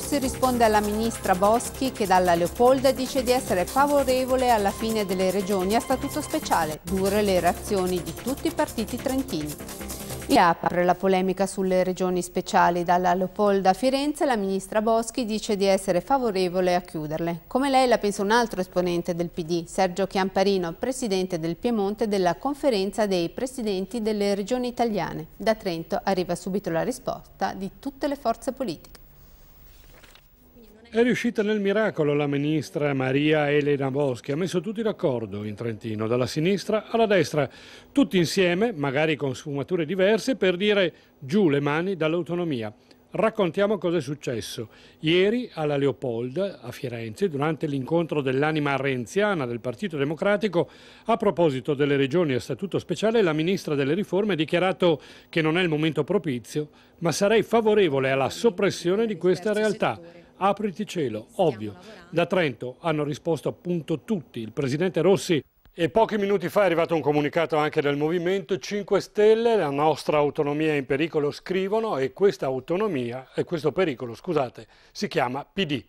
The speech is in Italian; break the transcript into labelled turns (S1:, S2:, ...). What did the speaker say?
S1: Orsi risponde alla ministra Boschi che dalla Leopolda dice di essere favorevole alla fine delle regioni a statuto speciale, dure le reazioni di tutti i partiti trentini. E apre la polemica sulle regioni speciali dalla Leopolda a Firenze, la ministra Boschi dice di essere favorevole a chiuderle. Come lei la pensa un altro esponente del PD, Sergio Chiamparino, presidente del Piemonte della conferenza dei presidenti delle regioni italiane. Da Trento arriva subito la risposta di tutte le forze politiche.
S2: È riuscita nel miracolo la ministra Maria Elena Boschi, ha messo tutti d'accordo in Trentino, dalla sinistra alla destra, tutti insieme, magari con sfumature diverse, per dire giù le mani dall'autonomia. Raccontiamo cosa è successo. Ieri alla Leopolda, a Firenze, durante l'incontro dell'anima renziana del Partito Democratico, a proposito delle regioni a statuto speciale, la ministra delle riforme ha dichiarato che non è il momento propizio, ma sarei favorevole alla soppressione di questa realtà apriti cielo, ovvio. Da Trento hanno risposto appunto tutti, il presidente Rossi e pochi minuti fa è arrivato un comunicato anche del Movimento 5 Stelle, la nostra autonomia è in pericolo, scrivono, e questa autonomia, e questo pericolo, scusate, si chiama PD.